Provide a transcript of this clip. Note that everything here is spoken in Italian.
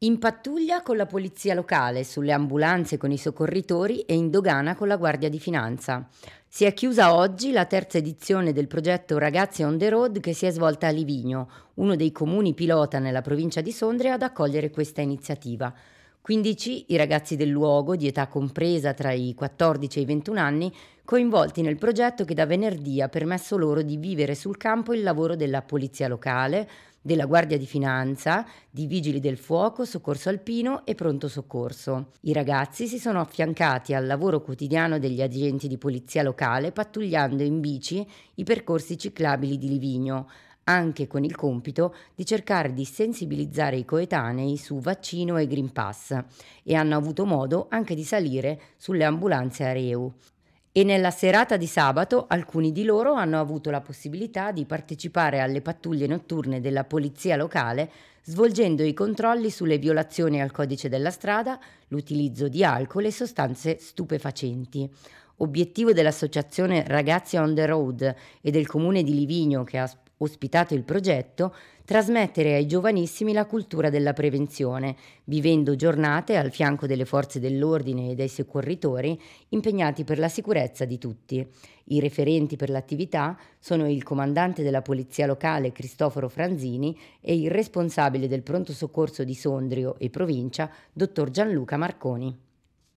In pattuglia con la polizia locale, sulle ambulanze con i soccorritori e in dogana con la Guardia di Finanza. Si è chiusa oggi la terza edizione del progetto Ragazzi on the Road che si è svolta a Livigno, uno dei comuni pilota nella provincia di Sondria ad accogliere questa iniziativa. 15 i ragazzi del luogo, di età compresa tra i 14 e i 21 anni, coinvolti nel progetto che da venerdì ha permesso loro di vivere sul campo il lavoro della polizia locale, della Guardia di Finanza, di Vigili del Fuoco, Soccorso Alpino e Pronto Soccorso. I ragazzi si sono affiancati al lavoro quotidiano degli agenti di polizia locale pattugliando in bici i percorsi ciclabili di Livigno, anche con il compito di cercare di sensibilizzare i coetanei su vaccino e Green Pass e hanno avuto modo anche di salire sulle ambulanze a Reu e nella serata di sabato alcuni di loro hanno avuto la possibilità di partecipare alle pattuglie notturne della polizia locale svolgendo i controlli sulle violazioni al codice della strada, l'utilizzo di alcol e sostanze stupefacenti. Obiettivo dell'associazione Ragazzi on the Road e del comune di Livigno che ha ospitato il progetto, trasmettere ai giovanissimi la cultura della prevenzione, vivendo giornate al fianco delle forze dell'ordine e dei soccorritori impegnati per la sicurezza di tutti. I referenti per l'attività sono il comandante della Polizia Locale Cristoforo Franzini e il responsabile del pronto soccorso di Sondrio e provincia, dottor Gianluca Marconi.